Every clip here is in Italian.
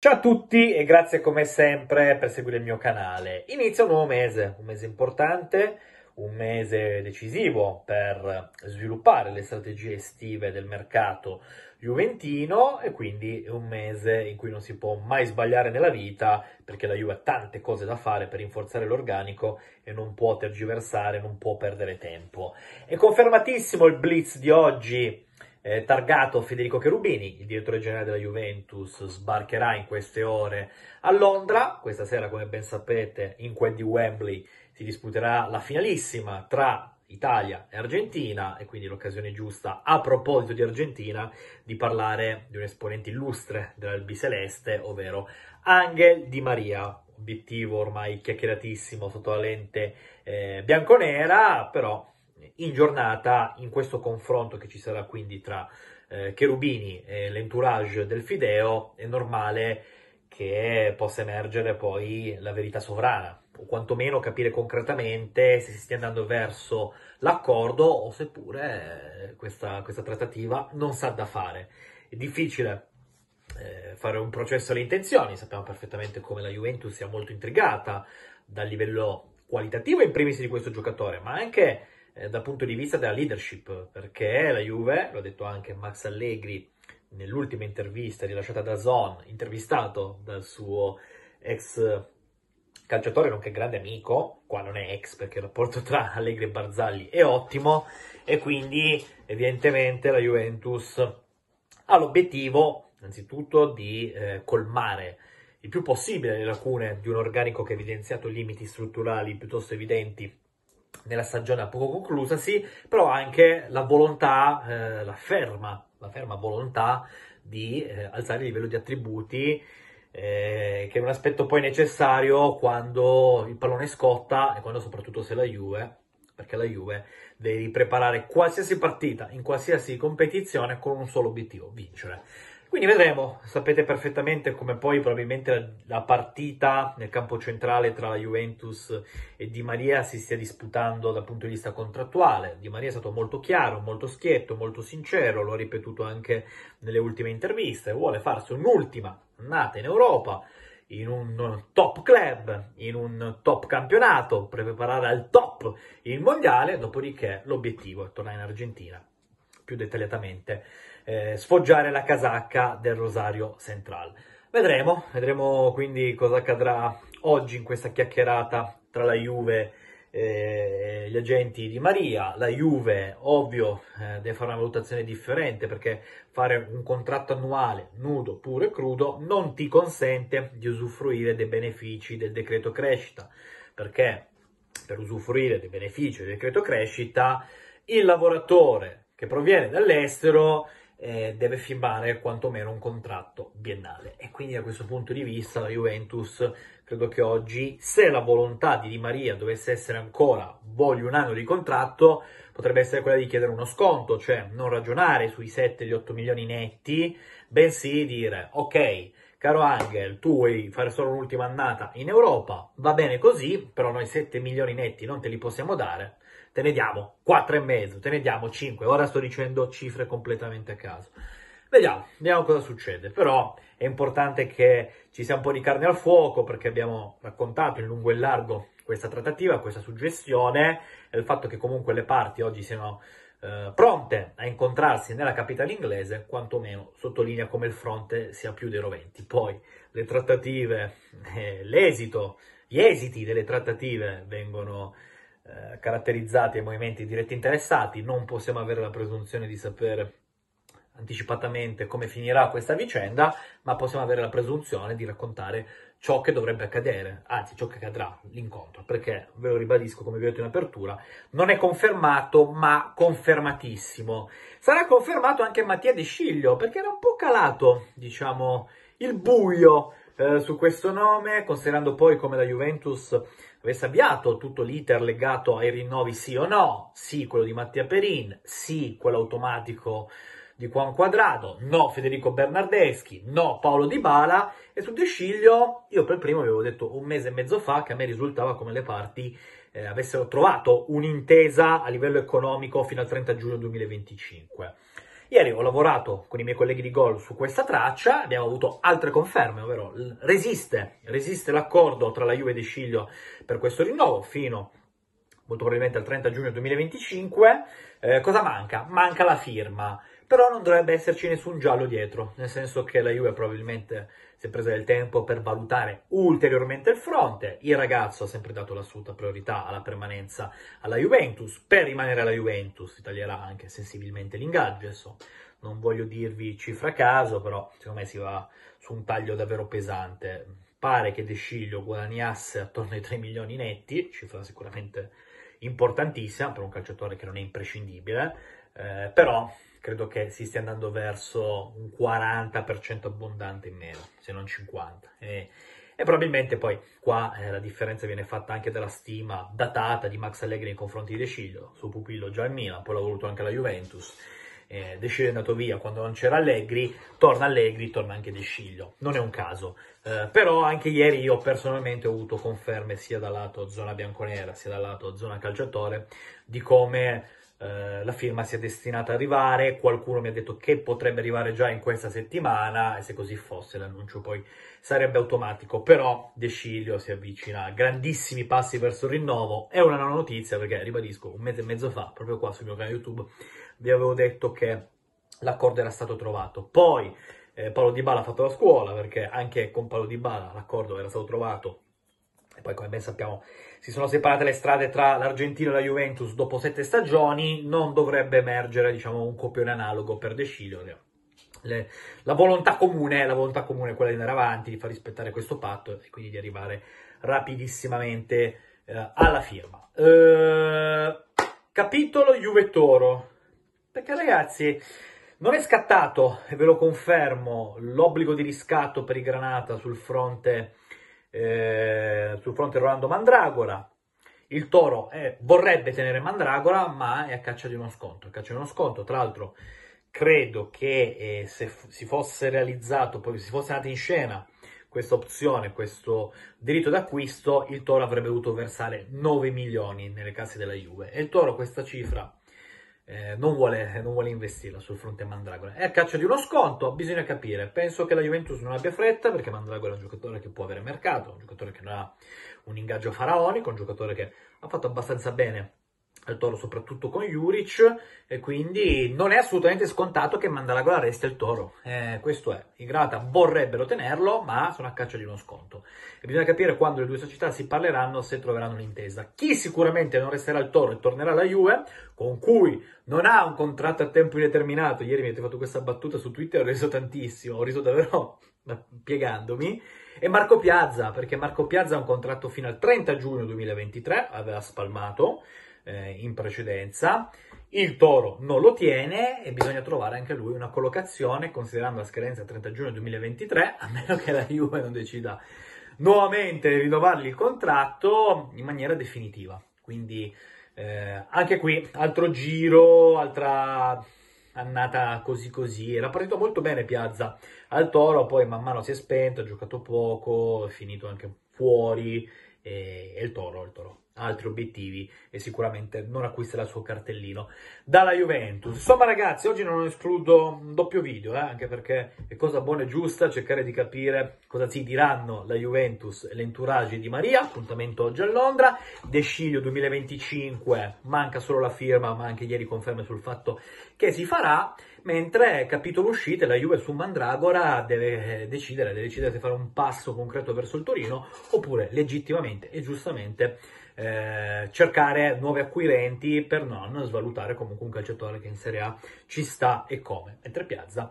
Ciao a tutti e grazie come sempre per seguire il mio canale. Inizia un nuovo mese, un mese importante, un mese decisivo per sviluppare le strategie estive del mercato juventino e quindi è un mese in cui non si può mai sbagliare nella vita perché la Juve ha tante cose da fare per rinforzare l'organico e non può tergiversare, non può perdere tempo. È confermatissimo il blitz di oggi eh, targato Federico Cherubini, il direttore generale della Juventus, sbarcherà in queste ore a Londra. Questa sera, come ben sapete, in quel di Wembley si disputerà la finalissima tra Italia e Argentina e quindi l'occasione giusta a proposito di Argentina di parlare di un esponente illustre dell'Albiceleste, ovvero Angel Di Maria, obiettivo ormai chiacchieratissimo sotto la lente eh, bianconera, però in giornata in questo confronto che ci sarà quindi tra eh, Cherubini e l'entourage del Fideo è normale che possa emergere poi la verità sovrana o quantomeno capire concretamente se si stia andando verso l'accordo o seppure eh, questa, questa, trattativa non sa da fare. È difficile eh, fare un processo alle intenzioni, sappiamo perfettamente come la Juventus sia molto intrigata dal livello qualitativo in primis di questo giocatore, ma anche eh, dal punto di vista della leadership, perché la Juve, l'ha detto anche Max Allegri nell'ultima intervista rilasciata da Zon, intervistato dal suo ex calciatore, nonché grande amico, qua non è ex perché il rapporto tra Allegri e Barzagli è ottimo e quindi evidentemente la Juventus ha l'obiettivo innanzitutto di eh, colmare il più possibile le lacune di un organico che ha evidenziato limiti strutturali piuttosto evidenti nella stagione poco conclusasi, però anche la volontà, eh, la ferma, la ferma volontà di eh, alzare il livello di attributi, eh, che è un aspetto poi necessario quando il pallone scotta e quando soprattutto se la Juve, perché la Juve devi preparare qualsiasi partita in qualsiasi competizione con un solo obiettivo, vincere. Quindi vedremo, sapete perfettamente come poi probabilmente la partita nel campo centrale tra la Juventus e Di Maria si stia disputando dal punto di vista contrattuale. Di Maria è stato molto chiaro, molto schietto, molto sincero, l'ho ripetuto anche nelle ultime interviste, vuole farsi un'ultima annata in Europa, in un top club, in un top campionato, per preparare al top il mondiale, dopodiché l'obiettivo è tornare in Argentina più dettagliatamente eh, sfoggiare la casacca del Rosario Central. Vedremo, vedremo quindi cosa accadrà oggi in questa chiacchierata tra la Juve eh, e gli agenti di Maria. La Juve, ovvio, eh, deve fare una valutazione differente perché fare un contratto annuale nudo, puro e crudo non ti consente di usufruire dei benefici del decreto crescita perché per usufruire dei benefici del decreto crescita il lavoratore che proviene dall'estero eh, deve firmare quantomeno un contratto biennale. E quindi da questo punto di vista la Juventus credo che oggi, se la volontà di Di Maria dovesse essere ancora voglio un anno di contratto, potrebbe essere quella di chiedere uno sconto, cioè non ragionare sui 7-8 milioni netti, bensì dire ok, caro Angel, tu vuoi fare solo un'ultima annata in Europa, va bene così, però noi 7 milioni netti non te li possiamo dare, te ne diamo e mezzo, te ne diamo 5, ora sto dicendo cifre completamente a caso. Vediamo, vediamo cosa succede, però è importante che ci sia un po' di carne al fuoco perché abbiamo raccontato in lungo e largo questa trattativa, questa suggestione e il fatto che comunque le parti oggi siano eh, pronte a incontrarsi nella capitale inglese, quantomeno sottolinea come il fronte sia più dei roventi. Poi le trattative, eh, l'esito, gli esiti delle trattative vengono eh, caratterizzati ai movimenti diretti interessati, non possiamo avere la presunzione di sapere anticipatamente come finirà questa vicenda, ma possiamo avere la presunzione di raccontare ciò che dovrebbe accadere, anzi ciò che accadrà, l'incontro, perché, ve lo ribadisco come vi ho detto in apertura, non è confermato, ma confermatissimo. Sarà confermato anche Mattia De Sciglio, perché era un po' calato, diciamo, il buio eh, su questo nome, considerando poi come la Juventus avesse avviato tutto l'iter legato ai rinnovi sì o no, sì quello di Mattia Perin, sì quello automatico di Juan Quadrado, no Federico Bernardeschi, no Paolo Di Bala e su De Sciglio io per primo avevo detto un mese e mezzo fa che a me risultava come le parti eh, avessero trovato un'intesa a livello economico fino al 30 giugno 2025. Ieri ho lavorato con i miei colleghi di Gol su questa traccia, abbiamo avuto altre conferme, ovvero resiste, resiste l'accordo tra la Juve e De Sciglio per questo rinnovo fino molto probabilmente al 30 giugno 2025. Eh, cosa manca? Manca la firma però non dovrebbe esserci nessun giallo dietro, nel senso che la Juve probabilmente si è presa del tempo per valutare ulteriormente il fronte, il ragazzo ha sempre dato l'assoluta priorità alla permanenza alla Juventus, per rimanere alla Juventus si taglierà anche sensibilmente l'ingaggio, insomma. non voglio dirvi cifra a caso, però secondo me si va su un taglio davvero pesante, pare che De Sciglio guadagnasse attorno ai 3 milioni netti, cifra sicuramente importantissima per un calciatore che non è imprescindibile, eh, però credo che si stia andando verso un 40% abbondante in meno, se non 50%. E, e probabilmente poi qua eh, la differenza viene fatta anche dalla stima datata di Max Allegri nei confronti di De Ciglio, suo pupillo già in Milan, poi l'ha voluto anche la Juventus. Eh, De Ciglio è andato via quando non c'era Allegri, torna Allegri, torna anche De Ciglio. Non è un caso, eh, però anche ieri io personalmente ho avuto conferme sia dal lato zona bianconera sia dal lato zona calciatore di come eh, la firma sia destinata ad arrivare, qualcuno mi ha detto che potrebbe arrivare già in questa settimana e se così fosse l'annuncio poi sarebbe automatico, però Decilio si avvicina a grandissimi passi verso il rinnovo, è una non notizia perché ribadisco un mese e mezzo fa, proprio qua sul mio canale YouTube, vi avevo detto che l'accordo era stato trovato, poi eh, Paolo Di Bala ha fatto la scuola perché anche con Paolo Di Bala l'accordo era stato trovato e poi come ben sappiamo si sono separate le strade tra l'Argentina e la Juventus dopo sette stagioni, non dovrebbe emergere diciamo, un copione analogo per De Sciglio. Le, la, volontà comune, la volontà comune è quella di andare avanti, di far rispettare questo patto e quindi di arrivare rapidissimamente eh, alla firma. Eh, capitolo Juve Toro, perché ragazzi... Non è scattato, e ve lo confermo, l'obbligo di riscatto per i Granata sul fronte eh, sul fronte Rolando Mandragora. Il Toro è, eh, vorrebbe tenere Mandragora, ma è a caccia di uno sconto. A caccia di uno sconto, tra l'altro, credo che eh, se si fosse realizzato, poi si fosse andata in scena questa opzione, questo diritto d'acquisto, il Toro avrebbe dovuto versare 9 milioni nelle casse della Juve. E il Toro questa cifra eh, non, vuole, eh, non, vuole, investirla sul fronte Mandragora. È a caccia di uno sconto, bisogna capire. Penso che la Juventus non abbia fretta perché Mandragora è un giocatore che può avere mercato, un giocatore che non ha un ingaggio faraonico, un giocatore che ha fatto abbastanza bene al toro, soprattutto con Juric, e quindi non è assolutamente scontato che Mandalago arresti il toro. Eh, questo è. I Grata vorrebbero tenerlo, ma sono a caccia di uno sconto. E bisogna capire quando le due società si parleranno, se troveranno un'intesa. Chi sicuramente non resterà il toro e tornerà alla Juve, con cui non ha un contratto a tempo indeterminato. Ieri mi avete fatto questa battuta su Twitter, ho riso tantissimo, ho riso davvero piegandomi, e Marco Piazza, perché Marco Piazza ha un contratto fino al 30 giugno 2023, aveva spalmato, eh, in precedenza. Il toro non lo tiene e bisogna trovare anche lui una collocazione considerando la scadenza 30 giugno 2023, a meno che la Juve non decida nuovamente di rinnovargli il contratto in maniera definitiva. Quindi eh, anche qui altro giro, altra annata così così. Era partito molto bene Piazza al Toro, poi man mano si è spento, ha giocato poco, è finito anche fuori e, e il Toro, il Toro altri obiettivi e sicuramente non acquisterà il suo cartellino dalla Juventus. Insomma ragazzi, oggi non escludo un doppio video, eh, anche perché è cosa buona e giusta cercare di capire cosa si diranno la Juventus e l'entourage di Maria, appuntamento oggi a Londra, De 2025, manca solo la firma, ma anche ieri conferme sul fatto che si farà, mentre capitolo uscite la Juve su Mandragora deve eh, decidere, deve decidere se fare un passo concreto verso il Torino oppure legittimamente e giustamente eh, cercare nuovi acquirenti per non svalutare comunque un calciatore che in Serie A ci sta e come. Mentre Piazza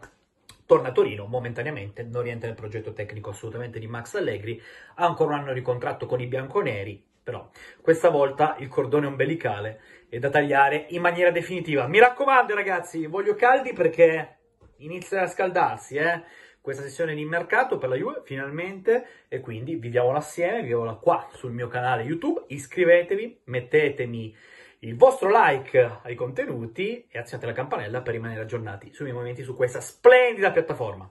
torna a Torino momentaneamente, non rientra nel progetto tecnico assolutamente di Max Allegri, ha ancora un anno di contratto con i bianconeri, però questa volta il cordone ombelicale è da tagliare in maniera definitiva. Mi raccomando ragazzi, voglio caldi perché inizia a scaldarsi, eh? questa sessione di mercato per la Juve finalmente e quindi viviamola assieme, viviamola qua sul mio canale YouTube, iscrivetevi, mettetemi il vostro like ai contenuti e azionate la campanella per rimanere aggiornati sui miei movimenti su questa splendida piattaforma.